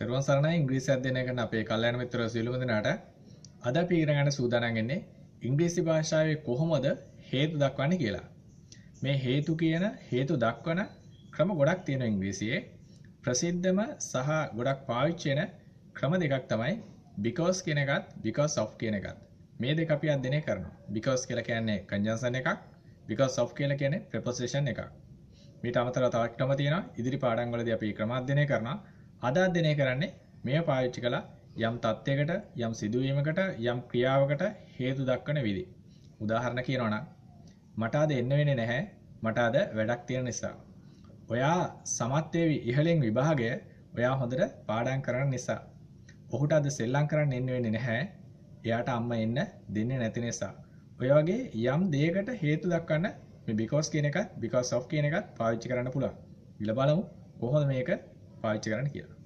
තෙරුවන් සරණයි ඉංග්‍රීසි අධ්‍යයනය කරන අපේ කල්යාණ මිත්‍ර සියලුම දෙනාට අද අපි ඉගෙන ගන්න සූදානම් වෙන්නේ ඉංග්‍රීසි භාෂාවේ කොහොමද හේතු දක්වන්නේ කියලා. මේ හේතු කියන හේතු දක්වන ක්‍රම ගොඩක් තියෙනවා ඉංග්‍රීසියේ. ප්‍රසිද්ධම සහ ගොඩක් පාවිච්චි වෙන ක්‍රම දෙකක් තමයි because කියන එකත් because of කියන එකත්. මේ දෙක අපි අධ්‍යයනය කරනවා. because කියලා කියන්නේ conjunction එකක්, because of කියලා කියන්නේ preposition එකක්. මේට අමතරව තවත් ක්‍රම තියෙනවා. ඉදිරි පාඩම් වලදී අපි ක්‍රම අධ්‍යයනය කරනවා. ආදාද්දනය කරන්නේ මෙය පාවිච්චි කළ යම් තත්යකට යම් සිදුවීමකට යම් ක්‍රියාවකට හේතු දක්වන විදි. උදාහරණ කියනවා නම් මට අද එන්න වෙන්නේ නැහැ මට අද වැඩක් තියෙන නිසා. ඔයා සමත් වේවි ඉහළෙන් විභාගය ඔයා හොඳට පාඩම් කරන නිසා. ඔහුට අද සෙල්ලම් කරන්න එන්න වෙන්නේ නැහැ. එයාට අම්මා එන්න දෙන්නේ නැති නිසා. ඔය වගේ යම් දෙයකට හේතු දක්වන්න මේ because කියන එක because of කියන එකත් පාවිච්චි කරන්න පුළුවන්. ඉල බලමු කොහොමද මේක පාච්ච කරන කියලා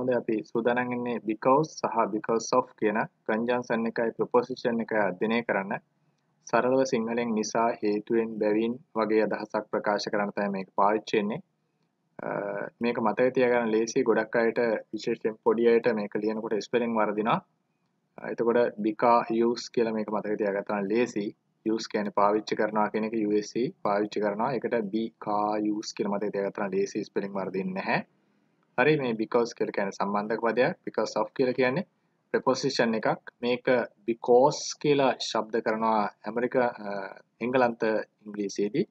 හොඳ අපි සූදානන්ගන්නේ බිකවස් සහ බිකව සෝ් කියන කංජන්සන් එකයි ප්‍රපොසිෂන් එක අධ්‍යනය කරන්න සරලව සිංහලෙන් නිසා හේතුවෙන් බැවින් වගේ අදහසක් ප්‍රකාශ කරනතය මේ පාච්චෙන්නේ මේක මතක තියගන්න ලේසි ගොඩක් අයට විශේෂෙන් පොඩියට මේක ලියනකොට ස්පෙලින් වරදිනා එතකොට බිකා යස් කියලා මේක මතක තියාගත්තා නම් ලේසි යස් කියන්නේ පාවිච්චි කරනවා කියන එක USC පාවිච්චි කරනවා ඒකට බිකා යස් කියලා මතක තියාගත්තා නම් ලේසි ස්පෙලිං වර්ධින්නේ නැහැ හරි මේ because කියලා කියන්නේ සම්බන්ධක පදයක් because of කියලා කියන්නේ preposition එකක් මේක because කියලා ශබ්ද කරනවා ඇමරික එංගලන්ත ඉංග්‍රීසියේදී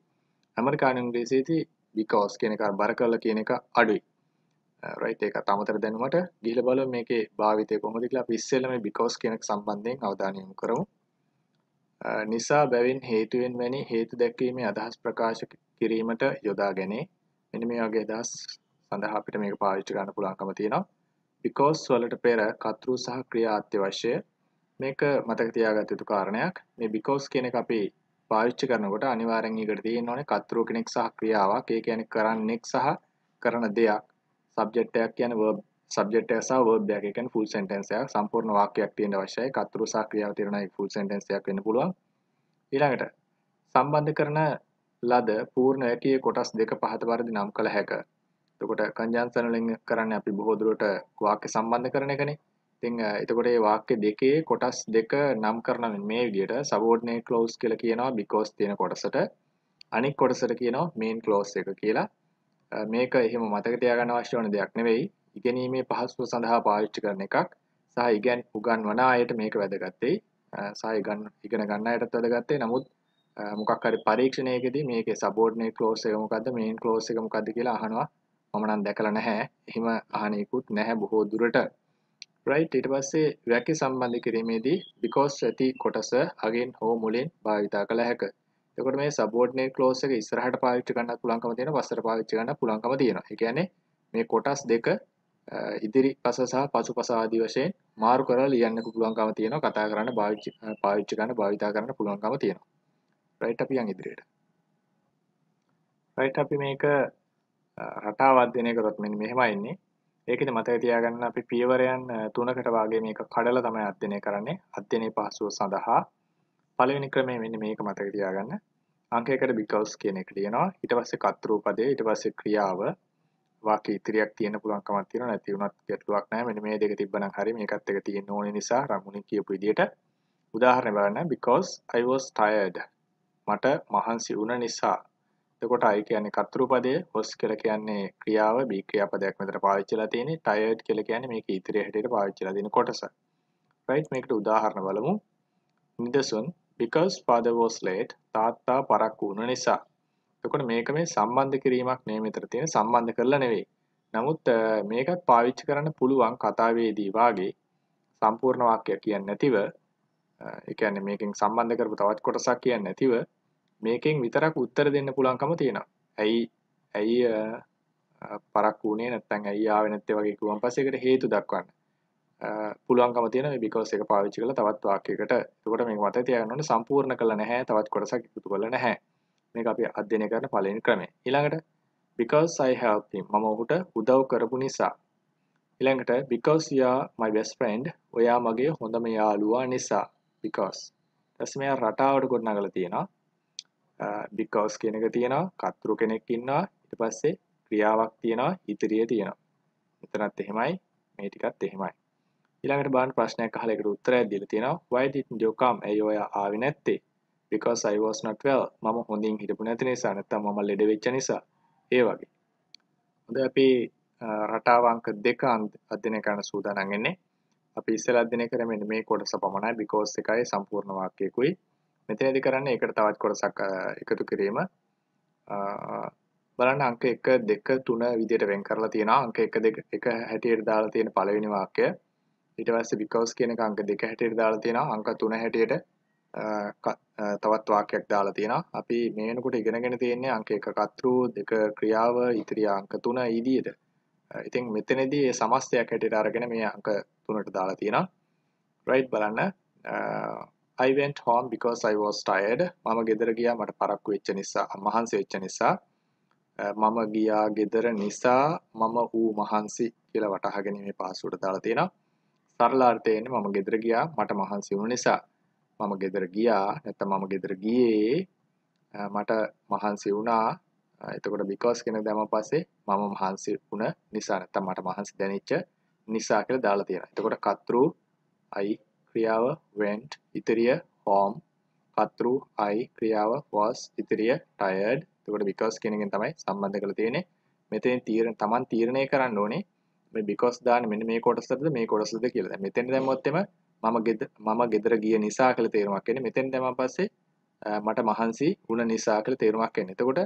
ඇමරිකානු ඉංග්‍රීසියේදී because කියන එක බර කරලා කියන එක අඩුයි රයිට් ඒක අමතර දැනුමට ගිහිල්ලා බලමු මේකේ භාවිතය කොහොමද කියලා අපි ඉස්සෙල්ලා මේ because කියන එක සම්බන්ධයෙන් අවධානය යොමු කරමු. නිසා බැවින් හේතුවෙන් වැනි හේතු දැක්වීමේ අදහස් ප්‍රකාශ කිරීමට යොදා ගැනේ. මෙන්න මේ වගේ අදහස් සඳහා අපිට මේක පාවිච්චි කරන්න පුළුවන්කම තියෙනවා. because වලට පෙර කතෘ සහ ක්‍රියා අත්‍යවශ්‍යය. මේක මතක තියාගත යුතු කාරණයක්. මේ because කියන එක අපි පාවිච්චි කරනකොට අනිවාර්යෙන් ඒකට තියෙන්න ඕනේ කතෘ කෙනෙක් සහ ක්‍රියාවක්. ඒ කියන්නේ කරන්නෙක් සහ කරන දෙයක්. සබ්ජෙක්ට් එකක් කියන්නේ verb සබ්ජෙක්ට් එක සහ verb දෙක. ඒ කියන්නේ full sentence එකක් සම්පූර්ණ වාක්‍යයක් තියෙන්න අවශ්‍යයි. කතරු සහ ක්‍රියාව තියෙන නම් full sentence එකක් වෙන්න පුළුවන්. ඊළඟට සම්බන්ධ කරන ලද පූර්ණ ඇටියේ කොටස් දෙක පහත පරිදි නම් කළ හැක. එතකොට කන්ජන්සන් වලින් කරන්නේ අපි බොහෝ දුරට වාක්‍ය සම්බන්ධ කරන එකනේ. ඉතින් එතකොට මේ වාක්‍ය දෙකේ කොටස් දෙක නම් කරන මේ විදිහට subordinate clause කියලා කියනවා because තියෙන කොටසට අනික් කොටසට කියනවා main clause එක කියලා. මේක එහෙම මතක තියාගන්න අවශ්‍ය වන දෙයක් නෙවෙයි ඉගෙනීමේ පහසුව සඳහා පාවිච්චි කරන එකක් සහ ඉගැන් උගන්වන අයට මේක වැදගත්තේ සහ ඉගන්න ඉගෙන ගන්න අයටත් වැදගත්තේ නමුත් මොකක් හරි පරීක්ෂණයකදී මේකේ සබෝඩ්නේ ක්ලෝස් එක මොකද්ද මේන් ක්ලෝස් එක මොකද්ද කියලා අහනවා මම නම් දැකලා නැහැ එහෙම අහනෙකුත් නැහැ බොහෝ දුරට right ඊට පස්සේ වැකි සම්බන්ධ කිරීමේදී because ඇති කොටස අගෙන් හෝ මුලින් භාවිතා කළ හැකියි එතකොට මේ subordinate clause එක ඉස්සරහට පාවිච්චි කරන්නත් පුළුවන්කම තියෙනවා පස්සට පාවිච්චි කරන්නත් පුළුවන්කම තියෙනවා. ඒ කියන්නේ මේ කොටස් දෙක ඉදිරි පස සහ පසුපස ආදී වශයෙන් මාරු කරලා ලියන්න පුළුවන්කම තියෙනවා. කතා කරන්න පාවිච්චි පාවිච්චි කරන්න භාවිතා කරන්න පුළුවන්කම තියෙනවා. right අපි යන් ඉදිරියට. right අපි මේක රටාව අධ්‍යයනය කරොත් මෙන්න මෙහෙම ඉන්නේ. ඒකෙදි මතක තියාගන්න අපි පියවරයන් තුනකට වාගේ මේක කඩලා තමයි අධ්‍යයනය කරන්නේ. අධ්‍යයනයේ පහසුව සඳහා පළවෙනි ක්‍රමය මෙන්න මේක මතක තියාගන්න. අංකයකට because කියන එක ලියනවා. ඊට පස්සේ කර්තෘ පදය, ඊට පස්සේ ක්‍රියාව වාක්‍ය ඉතිරියක් තියෙන පුළුවන්කමක් තියෙනවා. නැති වුණත් ගැටලුවක් නැහැ. මෙන්න මේ දෙක තිබ්බනම් හරි. මේකත් එක තියෙන්න ඕනේ නිසා රමුණි කියපු විදිහට උදාහරණයක් බලන්න because I was tired. මට මහන්සි වුණ නිසා එතකොට I කියන්නේ කර්තෘපදය was කියලා කියන්නේ ක්‍රියාව be ක්‍රියාපදයක් විතර පාවිච්චිලා තියෙන්නේ tired කියලා කියන්නේ මේක ඉදිරිය හැටියට පාවිච්චිලා තියෙන කොටස. right මේකට උදාහරණ බලමු. නිදසුන් because father was late තාත්තා පරක්කු වුණ නිසා. එතකොට මේක මේ සම්බන්ධ කිරීමක් නෙමෙයි මෙතන තියෙන සම්බන්ධ කරලා නෙවෙයි. නමුත් මේකත් පාවිච්චි කරන්න පුළුවන් කතාවේදී වාගේ සම්පූර්ණ වාක්‍යයක් කියන්නේ නැතිව ඒ කියන්නේ මේකෙන් සම්බන්ධ කරපු තවත් කොටසක් කියන්නේ නැතිව මේකෙන් විතරක් උත්තර දෙන්න පුළුවන්කම තියෙනවා. ඇයි ඇයි පරක්කු වුණේ නැත්නම් ඇයි ආවේ නැත්තේ වගේ කිව්වන් පස්සේ ඒකට හේතු දක්වන්න. පුළුවන්කම තියෙන මේ because එක පාවිච්චි කරලා තවත් වාක්‍යයකට එතකොට මේක මතක තියාගන්න ඕනේ සම්පූර්ණ කළා නැහැ තවත් කොටසක් එකතු කරලා නැහැ මේක අපි අධ්‍යයනය කරන පළවෙනි ක්‍රමය ඊළඟට because i helped him මම ඔහුට උදව් කරපු නිසා ඊළඟට because you are my best friend ඔයා මගේ හොඳම යාළුවා නිසා because ඊටස් මෙයා රටාවට ගොඩනගලා තියෙනවා because කියන එක තියෙනවා කතරු කෙනෙක් ඉන්නවා ඊට පස්සේ ක්‍රියාවක් තියෙනවා ඉදිරියේ තියෙනවා මෙතනත් එහෙමයි මේ ටිකත් එහෙමයි ඊළඟට බලන්න ප්‍රශ්නයක් අහලා ඒකට උත්තරයක් දීලා තියෙනවා why didn't you come ඇයි ඔයා ආවේ නැත්තේ because i was not well මම හොඳින් හිටපු නැති නිසා නැත්තම් මම ලෙඩ වෙච්ච නිසා ඒ වගේ හොඳයි අපි රටාව අංක දෙක අධ්‍යයනය කරන්න සූදානම් වෙන්නේ අපි ඉස්සෙල්ලා අධ්‍යයනය කරේ මෙන්න මේ කොටස පමණයි because එකයි සම්පූර්ණ වාක්‍යයකුයි මෙතනදී කරන්නේ ඒකට තවත් කොටසක් එකතු කිරීම බලන්න අංක 1 2 3 විදිහට වෙන් කරලා තියෙනවා අංක 1 2 එක හැටියට දාලා තියෙන පළවෙනි වාක්‍යය ඊට පස්සේ because කියන එක අංක 2 හැටියට දාලා තියෙනවා අංක 3 හැටියට තවත් වාක්‍යයක් දාලා තියෙනවා අපි මේ වෙනකොට ඉගෙනගෙන තියෙන්නේ අංක 1 කතෘ 2 ක්‍රියාව ඉතිරි අංක 3 ඊදියට ඉතින් මෙතනදී මේ සමස්තයක් හැටියට අරගෙන මේ අංක 3ට දාලා තියෙනවා right බලන්න I went home because I was tired. මම ගෙදර ගියා මට පරක්කු වෙච්ච නිසා, මහන්සි වෙච්ච නිසා. මම ගියා ගෙදර නිසා මම ඌ මහන්සි කියලා වටහාගෙන මේ පාස්වර්ඩ් දාලා තියෙනවා. සරලාර්ථයෙන් මම ගෙදර ගියා මට මහන්සි වුණ නිසා. මම ගෙදර ගියා නැත්නම් මම ගෙදර ගියේ මට මහන්සි වුණා. එතකොට because කියන දැම පස්සේ මම මහන්සි වුණ නිසා නැත්නම් මට මහන්සි දැනෙච්ච නිසා කියලා දාලා තියෙනවා. එතකොට cut through I ක්‍රියාව went ඉතරිය home cut through I ක්‍රියාව was ඉතරිය tired. එතකොට because කියන එකෙන් තමයි සම්බන්ධ කරලා තියෙන්නේ. මෙතෙන් තීරණ Taman තීරණය කරන්න ඕනේ මේ because දාන්න මෙන්න මේ කොටසද මේ කොටසද කියලා. දැන් මෙතෙන් දැම්මොත් එම මම ගෙද මම ගෙදර ගිය නිසා කියලා තේරුමක් එන්නේ. මෙතෙන් දැම්මන් පස්සේ මට මහන්සි වුණ නිසා කියලා තේරුමක් එන්නේ. එතකොට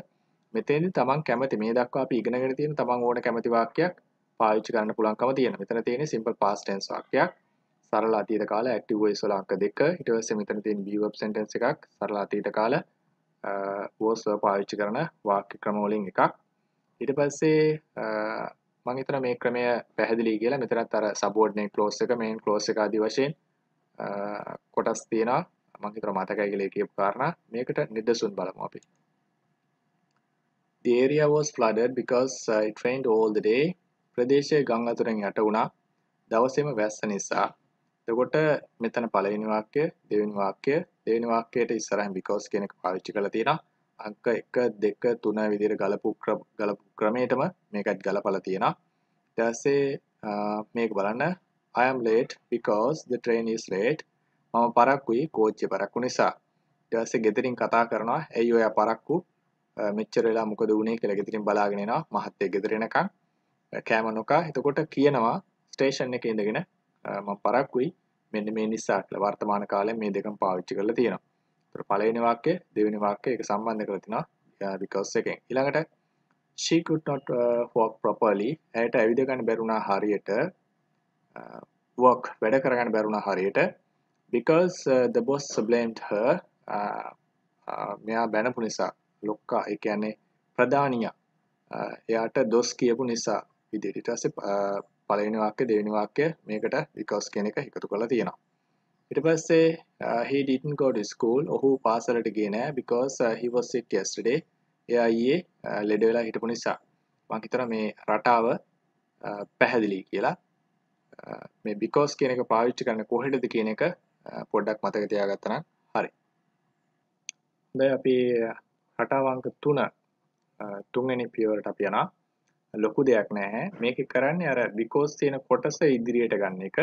මෙතෙන්දි තමන් කැමති මේ දක්වා අපි ඉගෙනගෙන තියෙන තමන් ඕන කැමති වාක්‍යයක් පාවිච්චි කරන්න පුළුවන්කම තියෙන. මෙතන තියෙන්නේ simple past tense වාක්‍යයක්. සරල අතීත කාල active voice වල අංක දෙක. ඊට පස්සේ මෙතන තියෙන be verb sentence එකක්. සරල අතීත කාල was වල පාවිච්චි කරන වාක්‍ය ක්‍රම වලින් එකක්. ඊට පස්සේ මංහිතන මේ ක්‍රමය පැහැදිලි කියලා මෙතනත් අර සබෝඩ්නේ කලෝස් එක මේන් කලෝස් එක ආදි වශයෙන් කොටස් තියෙනවා මං හිතනවා මතකයි කියලා කියපු කාරණා මේකට නිදසුන් බලමු අපි The area was flooded because uh, it rained all the day ප්‍රදේශය ගං අතුරෙන් යට වුණා දවසේම වැස්ස නිසා එතකොට මෙතන පළවෙනි වාක්‍ය දෙවෙනි වාක්‍ය දෙවෙනි වාක්‍යයට ඉස්සරහින් because කියන එක පාවිච්චි කරලා තියෙනවා අංක එක දෙක තුන විදිර ගලපු ගලපු ක්‍රමේටම මේකත් ගලපල තියෙන දැසේ මේක බලන්න I'm late because the train is late මම පරක්කුයි කෝච්චි පරක්කු නිසා දැසේ ගෙදරින් කතා කරනවා ඇයි ඔය පරක්කු මෙච්චර වෙලා මොකද වුනේ කියලා ගෙදරින් බලාගෙන එනවා මහත්තයා ගෙදර එනකන් කෑම නොකා එතකොට කියනවා ස්ටේෂන් එකේ ඉඳගෙන මම පරක්කුයි මෙන්න මේ නිසා කියලා වර්තමාන කාලේ මේ දෙකම පාවිච්චි කරලා තියෙනවා ඒතර පළවෙනි වාක්‍යය දෙවෙනි වාක්‍යය ඒක සම්බන්ධ කරලා තිනවා because එකෙන් ඊළඟට she could not uh, walk properly ඇයට ඇවිද ගන්න බැරුණා හරියට uh, work වැඩ කරගන්න බැරුණා හරියට because uh, the boss blamed her uh, uh, මෙයා බැනපු නිසා ලොක්කා ඒ කියන්නේ ප්‍රධානියා එයාට දොස් කියපු නිසා විදිහට ඊට පස්සේ පළවෙනි වාක්‍ය දෙවෙනි වාක්‍ය මේකට because කියන එක එකතු කරලා තියෙනවා ඉට පස්සේ uh, he didn't go to school ඔහු පාසලට ගියේ නෑ because uh, he was sick yesterday එයා ඊයේ uh, ලෙඩ වෙලා හිටපු නිසා මං හිතනවා මේ රටාව uh, පැහැදිලි කියලා මේ because කියන එක පාවිච්චි කරන්න කොහෙටද කියන එක පොඩ්ඩක් මතක තියාගත්තනම් හරි දැන් අපි රටාව අංක 3 තුන්වෙනි පියවරට අපි යනවා ලොකු දෙයක් නැහැ මේක කරන්නේ අර because තියෙන කොටස ඉදිරියට ගන්න එක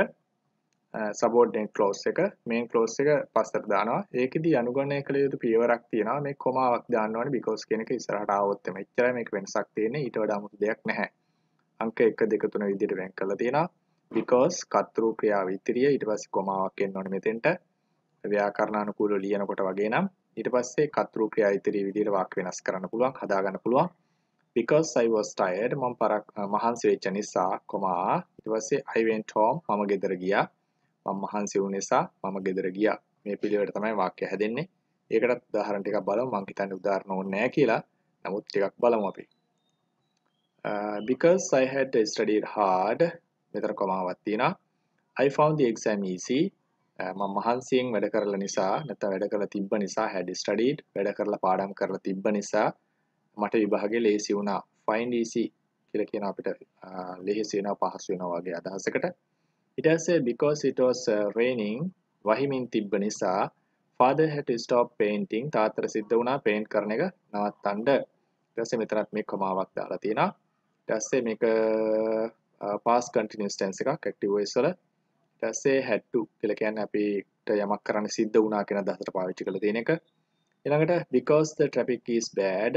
සබෝඩ්නේට් ක්ලෝස් එක මේන් ක්ලෝස් එක පස්සට දානවා ඒකෙදී අනුගමනය කළ යුතු පියවරක් තියෙනවා මේ කොමාවක් දාන්න ඕනේ because කියන එක ඉස්සරහට ආවොත් එම එච්චරයි මේක වෙනසක් තියෙන්නේ ඊට වඩා මුතු දෙයක් නැහැ අංක 1 2 3 විදිහට වෙන් කරලා තියෙනවා because කර්තෘ ක්‍රියාව ඉදිරිය ඊට පස්සේ කොමාවක් එන්න ඕනේ මෙතෙන්ට ව්‍යාකරණ අනුකූලව ලියනකොට වගේ නම් ඊට පස්සේ කර්තෘ ක්‍රියා ඉදිරිය විදිහට වාක් වෙනස් කරන්න පුළුවන් හදා ගන්න පුළුවන් because I was tired මම පරක් මහන්සි වෙච්ච නිසා කොමා ඊට පස්සේ I went home මම ගෙදර ගියා මම මහන්සි වුණ නිසා මම ගෙදර ගියා. මේ පිළිවෙලට තමයි වාක්‍ය හැදෙන්නේ. ඒකටත් උදාහරණ ටිකක් බලමු. මං හිතන්නේ උදාහරණ ඕනේ නැහැ කියලා. නමුත් ටිකක් බලමු අපි. because I had studied hard මෙතන කොමාවක් තියෙනවා. I found the exam easy. මම මහන්සියෙන් වැඩ කරලා නිසා නැත්නම් වැඩ කරලා තිබ්බ නිසා had studied වැඩ කරලා පාඩම් කරලා තිබ්බ නිසා මට විභාගේ ලේසි වුණා. find easy කියලා කියන අපිට ලේසි වෙනවා පහසු වෙනවා වගේ අදහසකට It has said because it was uh, raining වහිමින් තිබ්බ නිසා father had to stop painting තාත්තට සිද්ධ වුණා paint කරන එක නවත්තන්න. ඊට පස්සේ මෙතනත් මේ කොමාවක් දාලා තියෙනවා. ඊට පස්සේ මේක uh, past continuous tense එකක් active voice වල. ඊට පස්සේ had to කියලා කියන්නේ අපිට යමක් කරන්න සිද්ධ වුණා කියන අදහසට පාවිච්චි කරලා තියෙන එක. ඊළඟට because the traffic is bad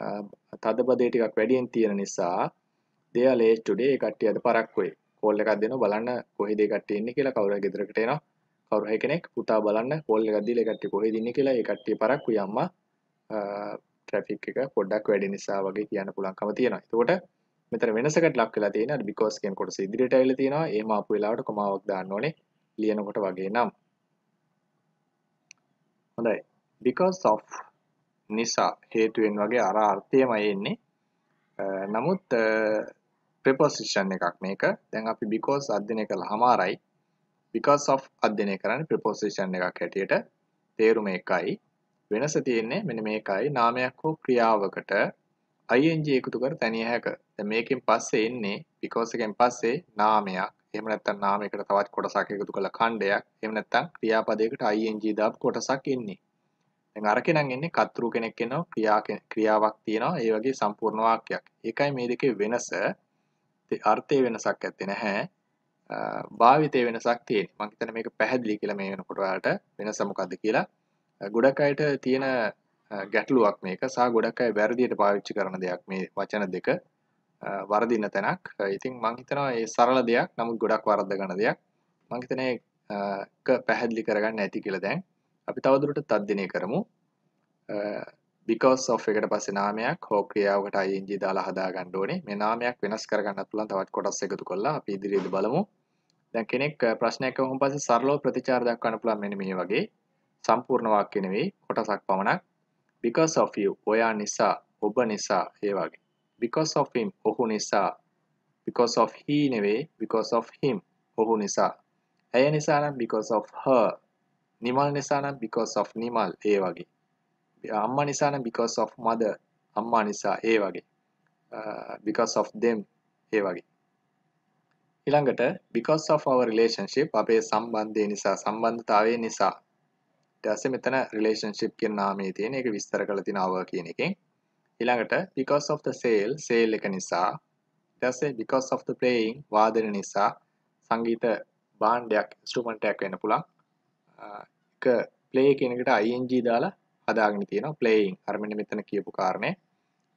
uh, තදබදේ ටිකක් වැඩියෙන් තියෙන නිසා they are late today ඒ කට්ටිය අද පරක්කුවේ. කෝල් එකක් දෙනවා බලන්න කොහෙද ඒ කට්ටිය ඉන්නේ කියලා කවුරු හරි ගෙදරකට එනවා කවුරු හරි කෙනෙක් පුතා බලන්න කෝල් එකක් දීලා ඒ කට්ටිය කොහෙද ඉන්නේ කියලා ඒ කට්ටිය පරක්කු යම්මා ට්‍රැෆික් එක පොඩ්ඩක් වැඩි නිසා වගේ කියන්න පුළුවන්කම තියෙනවා. එතකොට මෙතන වෙනසකට ලක් වෙලා තියෙනවා because කියන කොටස ඉදිරියට ඇවිල්ලා තියෙනවා. එහෙම ආපු වෙලාවට කොමාවක් දාන්න ඕනේ ලියනකොට වගේ නම්. හොඳයි. because of නිසා හේතුවෙන් වගේ අර අර්ථයමයි එන්නේ. නමුත් ප්‍රෙපොසිෂන් එකක් මේක දැන් අපි because අධ්‍යයනය කළා හමාරයි because of අධ්‍යයනය කරන්නේ ප්‍රෙපොසිෂන් එකක් හැටියට තේරුම එකයි වෙනස තියෙන්නේ මෙන්න මේකයි නාමයක් හෝ ක්‍රියාවකට ing එකතු කර තනිය හැක දැන් මේකෙන් පස්සේ එන්නේ because එකෙන් පස්සේ නාමයක් එහෙම නැත්නම් නාමයකට තවත් කොටසක් එකතු කළ ඛණ්ඩයක් එහෙම නැත්නම් ක්‍රියාපදයකට ing දාපු කොටසක් ඉන්නේ. දැන් අරකේ නම් ඉන්නේ කර්තෘ කෙනෙක් එනවා ක්‍රියා ක්‍රියාවක් තියෙනවා ඒ වගේ සම්පූර්ණ වාක්‍යයක්. ඒකයි මේ දෙකේ වෙනස. අර්ථය වෙනසක් ඇත්තේ නැහැ. භාවිතය වෙනසක් තියෙන්නේ. මම හිතන්නේ මේක පැහැදිලි කියලා මේ වෙනකොට ඔයාලට වෙනස මොකද්ද කියලා. ගොඩක් අයට තියෙන ගැටලුවක් මේක. සහ ගොඩක් අය වැරදියට පාවිච්චි කරන දෙයක් මේ වචන දෙක. වරදින තැනක්. ඉතින් මම හිතනවා මේ සරල දෙයක් නමුත් ගොඩක් වරද ගන්න දෙයක්. මම හිතන්නේ ඒක පැහැදිලි කරගන්න ඇති කියලා දැන්. අපි තවදුරටත් අධ්‍යයනය කරමු. because of එකට පස්සේ නාමයක් හෝ ක්‍රියාවකට ing දාලා හදා ගන්න ඕනේ. මේ නාමයක් වෙනස් කරගන්නත් පුළුවන් තවත් කොටස් එකතු කරලා අපි ඉදිරියේදී බලමු. දැන් කෙනෙක් ප්‍රශ්නයක් අහුවම පස්සේ සරලව ප්‍රතිචාර දක්වන්න පුළුවන් මෙන්න මේ වගේ සම්පූර්ණ වාක්‍ය නෙවෙයි කොටසක් පමණක්. because of you ඔයා නිසා ඔබ නිසා ඒ වගේ. because of him ඔහු නිසා because of he නෙවෙයි because of him ඔහු නිසා ඇය නිසා නම් because of her නිමල් නිසා නම් because of නිමල් ඒ වගේ අම්මා නිසා නම් because of mother අම්මා නිසා ඒ වගේ uh, because of them ඒ වගේ ඊළඟට because of our relationship අපේ සම්බන්ධය නිසා සම්බන්ධතාවය නිසා ඊට පස්සේ මෙතන relationship කියන නාමයේ තියෙන ඒක විස්තර කරලා තියෙන our කියන එකෙන් ඊළඟට because of the sale sale එක නිසා ඊට පස්සේ because of the playing වාදන නිසා සංගීත භාණ්ඩයක් instrument එකක් වෙන්න පුළුවන් uh, එක play කියන එකට ing දාලා හදාගෙන තියෙනවා playing අර මෙන්න මෙතන කියපු කාරණේ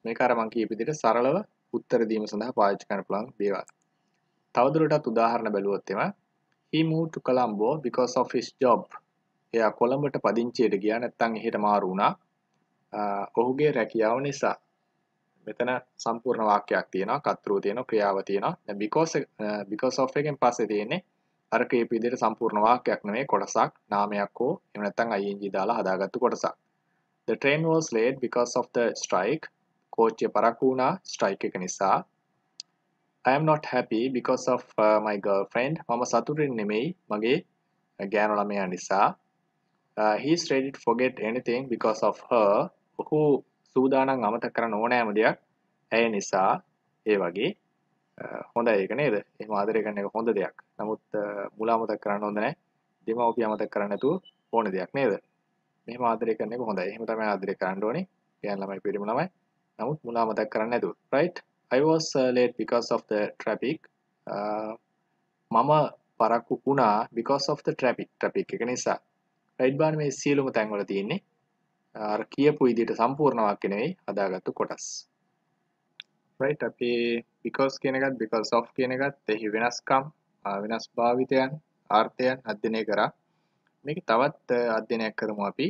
මේක අර මම කියපු විදිහට සරලව උත්තර දීම සඳහා පාවිච්චි කරන්න පුළුවන් දේවල් තවදුරටත් උදාහරණ බැලුවොත් එම he moved to colombo because of his job එයා කොළඹට පදිංචියට ගියා නැත්නම් එහෙට මාරු වුණා ඔහුගේ රැකියාව නිසා මෙතන සම්පූර්ණ වාක්‍යයක් තියෙනවා කර්තෘ තියෙනවා ක්‍රියාව තියෙනවා දැන් because because of එකෙන් පස්සේ තියෙන්නේ අර කීප විදිහට සම්පූර්ණ වාක්‍යයක් නෙමෙයි කොටසක් නාමයක් හෝ එහෙම නැත්නම් ing දාලා හදාගත්තු කොටසක් The train was late because of the strike. කෝච්චිය පරක්කු වුණා ස්ට්‍රයික් එක නිසා. I am not happy because of uh, my girlfriend. මම සතුටින් නෙමෙයි මගේ ගෑනු ළමයා නිසා. Uh, he is ready to forget anything because of her. ඔහු සූදානම් අමතක කරන්න ඕනෑම දෙයක් ඇය නිසා. ඒ වගේ හොඳයි ඒක නේද? එහෙම ආදරය කරන එක හොඳ දෙයක්. නමුත් මුල අමතක කරන්න හොඳ නැහැ. දෙමව්පිය අමතක කරන්න නැතුව ඕන දෙයක් නේද? මෙහෙම ආදරය කරන එක හොඳයි. එහෙම තමයි ආදරය කරන්න ඕනේ. ගෑන් ළමයි පිරිමි ළමයි. නමුත් මුලා මතක් කරන්න නැතුව. right? I was uh, late because of the traffic. Uh, මම පරක්කු වුණා because of the traffic. traffic එක නිසා. right බාන මේ සියලුම තැන් වල තියෙන්නේ uh, අර කියපු විදිහට සම්පූර්ණ වාක්‍ය නෙවෙයි හදාගත්තු කොටස්. right අපි because කියන එකත් because of කියන එකත් එහි වෙනස්කම් uh, වෙනස් භාවිතයන් ආර්ථයන් අධ්‍යයනය කරා. මේක තවත් අධ්‍යනයක් කරමු අපි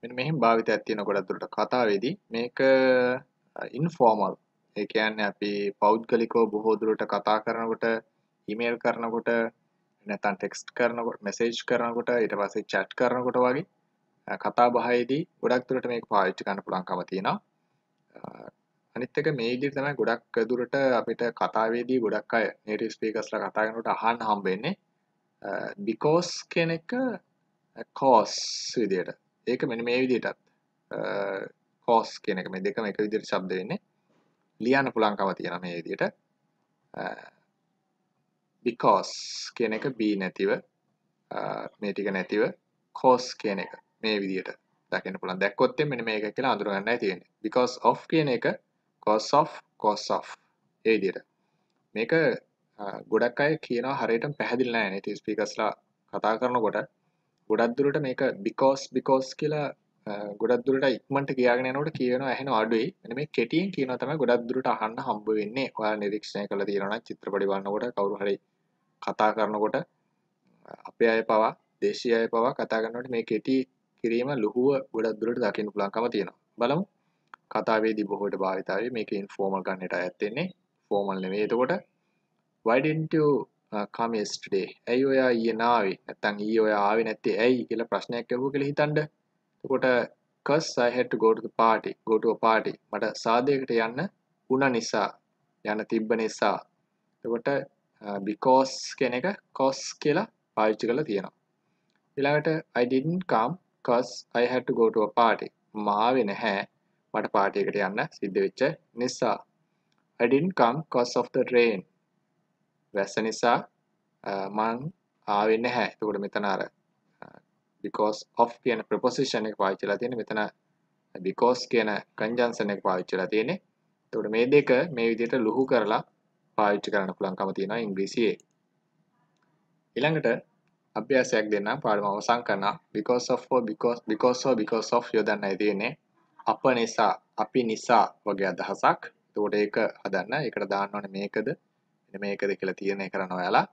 මෙ මෙහි භාවිතයක් තියෙන ගොඩත්තුරට කතාවේදී මේක ඉන්ෆෝමල් ඒකයන්න අපි පෞද්ගලිකෝ බොහෝදුරට කතා කරනකොට ඉමේල් කරනකොට නැතන් ටෙක්ස්ට කරනකොට මෙසේජ් කරනකොට ඉට පසේ චැට් කරනකොට වගේ කතා බහයිදී ගොඩක්තුරට මේ පාච්චි කන්න පුළන්කම තියෙනවා අනිත්තක මේදි තමයි ගොඩක් දුරට අපිට කතාවේදී ගොඩක් අය නේටිව් ස්පීකර්ස්ලා කතා කරනකොට අහන්න හම්බෙන්නේ බිකෝස් කෙනෙක් කෝස් විදියට ඒක මෙන මේ විදිටත් කෝස් කෙනෙක මේ දෙකම එක විදිර ශබ්ද වෙන්නේ ලියන්න පුළංකව තියෙන මේ විදියට බිකෝස් කියන එක බී නැතිව මේ ටික නැතිව කෝස් කියන එක මේ විදියට දකින්න පුළන් දැක්කොත්තේ මෙන මේක කියලා අඳුරගන්නයි තියෙන බිකෝස් ඔෆ් කියන එක කෝස් ඔෆ් කෝස් ඔෆ් ඒ විදියට මේක ගොඩක් අය කියනවා හරියටම පැහැදිලි නැහැ නේ ස්පීකර්ස්ලා කතා කරනකොට ගොඩක් දුරට මේක බිකෝස් බිකෝස් කියලා ගොඩක් දුරට ඉක්මට කියගෙන නොට කියන ඇහෙන අඩුයි මේ කෙටියෙන් කියන තම ගොඩක් දුරට අහන්න හම්බ වෙන්නේ ඔයා නිරීක්ෂණය කළ තියෙනන චිත්‍රපටි වන්නකොට කවරුහරි කතා කරනකොට අපේ අය පවා දේශය අය පවා කතා කරන්නට මේ කෙටි කිරීම ලොහුව ගොඩක් දුරට දකින්න පුලන්කම තියෙනවා බලමු කතාවේදී බොහෝට භාවිතාව මේක ඉන්ෆෝර්මල් ගන්නට ඇත්තෙන්නේ ෆෝමල් නෙවේ එතකොට වයිඩන්ට කමස් ටුඩේ ඇයි ඔයා ඊයේ නාවේ නැත්නම් ඊයේ ඔයා ආවේ නැත්තේ ඇයි කියලා ප්‍රශ්නයක් ඇහුවා කියලා හිතන්න එතකොට cuz i had to go to the party go to a party මට සාදයකට යන්න වුණ නිසා යන තිබ්බ නිසා එතකොට because කියන එක cos කියලා පාවිච්චි කරලා තියෙනවා ඊළඟට i didn't come cuz i had to go to a party මාවේ නැහැ මට පාටියකට යන්න සිද්ධ වෙච්ච නිසා I didn't come cause of the rain වැස්ස නිසා මං ආවේ නැහැ. එතකොට මෙතන අර because of කියන preposition එක පාවිච්චිලා තියෙන්නේ. මෙතන because කියන conjunction එක පාවිච්චිලා තියෙන්නේ. එතකොට මේ දෙක මේ විදිහට ලුහු කරලා පාවිච්චි කරන්න පුළුවන්කම තියෙනවා ඉංග්‍රීසියේ. ඊළඟට අභ්‍යාසයක් දෙන්න පාඩම අවසන් කරනවා because of or because because or because of යොදන්නයි තියෙන්නේ අප නිසා අපි නිසා වගේ අදහසක් එතකොට ඒක හදන්න ඒකට දාන්න ඕනේ මේකද මේකද කියලා තියෙන කරන ඔයාලා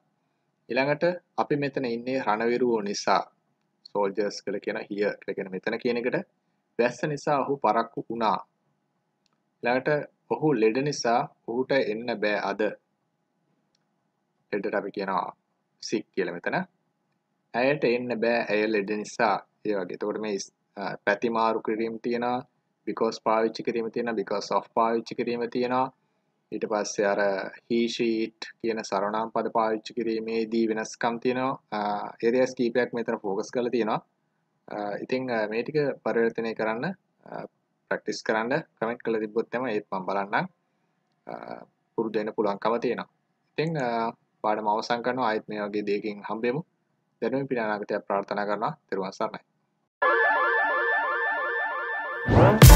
ඊළඟට අපි මෙතන ඉන්නේ රණවිරුවෝ නිසා soldiers කියලා කියන here කියලා කියන මෙතන කියන එකට වැස්ස නිසා ඔහු පරක්කු වුණා ඊළඟට ඔහු ලෙඩ නිසා ඔහුට එන්න බෑ අද ලෙඩට අපි කියනවා සික් කියලා මෙතන ඇයට එන්න බෑ ඇය ලෙඩ නිසා ඒ වගේ එතකොට මේ පැති මාරු කිරීම තියෙනවා because පාවිච්චි කිරීම තියෙනවා because of පාවිච්චි කිරීම තියෙනවා ඊට පස්සේ අර he sheet කියන සරණම් පද පාවිච්චි කිරීමේදී වෙනස්කම් තියෙනවා areas කීපයක් මෙතන focus කරලා තියෙනවා ඉතින් මේ ටික පරිවර්තනය කරන්න practice කරන්න comment කරලා තිබ්බොත් තමයි ඒත් මම බලන්නම් පුරුදු වෙන්න පුළුවන්කම තියෙනවා ඉතින් පාඩම අවසන් කරනවා ආයෙත් මේ වගේ දෙයකින් හම්බෙමු දැනුම පිටින් අනාගතය ප්‍රාර්ථනා කරනවා තෙරුවන් සරණයි Thank you.